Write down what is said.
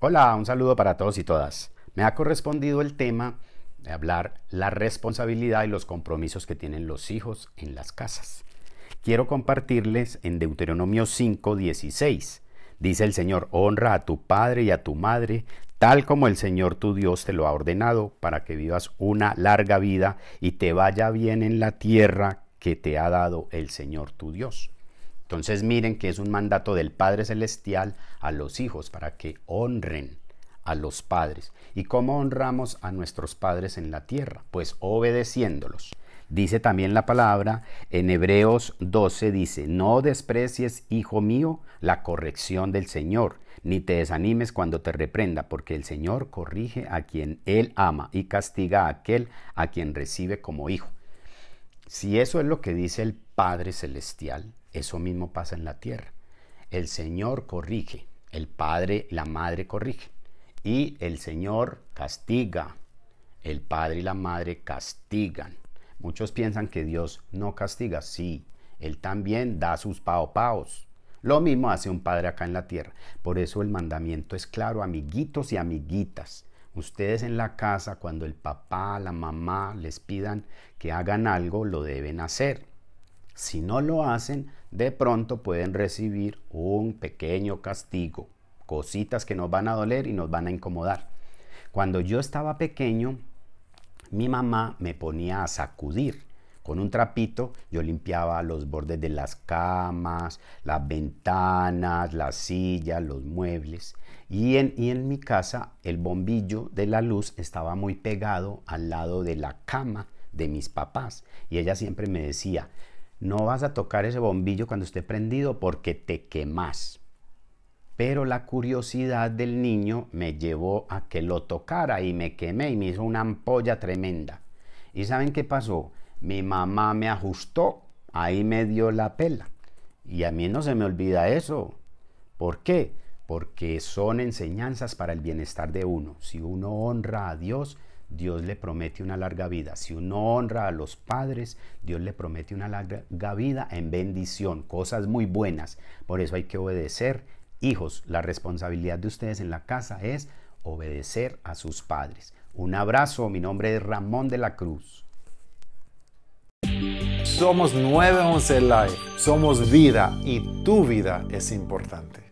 Hola, un saludo para todos y todas. Me ha correspondido el tema de hablar la responsabilidad y los compromisos que tienen los hijos en las casas. Quiero compartirles en Deuteronomio 5:16. Dice el Señor, honra a tu padre y a tu madre, tal como el Señor tu Dios te lo ha ordenado, para que vivas una larga vida y te vaya bien en la tierra que te ha dado el Señor tu Dios. Entonces miren que es un mandato del Padre Celestial a los hijos para que honren a los padres. ¿Y cómo honramos a nuestros padres en la tierra? Pues obedeciéndolos. Dice también la palabra en Hebreos 12, dice, no desprecies, hijo mío, la corrección del Señor, ni te desanimes cuando te reprenda, porque el Señor corrige a quien Él ama y castiga a aquel a quien recibe como hijo. Si eso es lo que dice el Padre Celestial, eso mismo pasa en la tierra. El Señor corrige, el Padre, la Madre corrigen Y el Señor castiga, el Padre y la Madre castigan. Muchos piensan que Dios no castiga, sí, Él también da sus paopaos. Lo mismo hace un padre acá en la tierra. Por eso el mandamiento es claro, amiguitos y amiguitas. Ustedes en la casa, cuando el papá, la mamá les pidan que hagan algo, lo deben hacer. Si no lo hacen, de pronto pueden recibir un pequeño castigo, cositas que nos van a doler y nos van a incomodar. Cuando yo estaba pequeño, mi mamá me ponía a sacudir. Con un trapito yo limpiaba los bordes de las camas, las ventanas, las sillas, los muebles. Y en, y en mi casa el bombillo de la luz estaba muy pegado al lado de la cama de mis papás. Y ella siempre me decía, no vas a tocar ese bombillo cuando esté prendido porque te quemas. Pero la curiosidad del niño me llevó a que lo tocara y me quemé y me hizo una ampolla tremenda. ¿Y saben qué pasó? Mi mamá me ajustó, ahí me dio la pela. Y a mí no se me olvida eso. ¿Por qué? Porque son enseñanzas para el bienestar de uno. Si uno honra a Dios, Dios le promete una larga vida. Si uno honra a los padres, Dios le promete una larga vida en bendición, cosas muy buenas. Por eso hay que obedecer. Hijos, la responsabilidad de ustedes en la casa es obedecer a sus padres. Un abrazo, mi nombre es Ramón de la Cruz. Somos 911 Live, somos vida y tu vida es importante.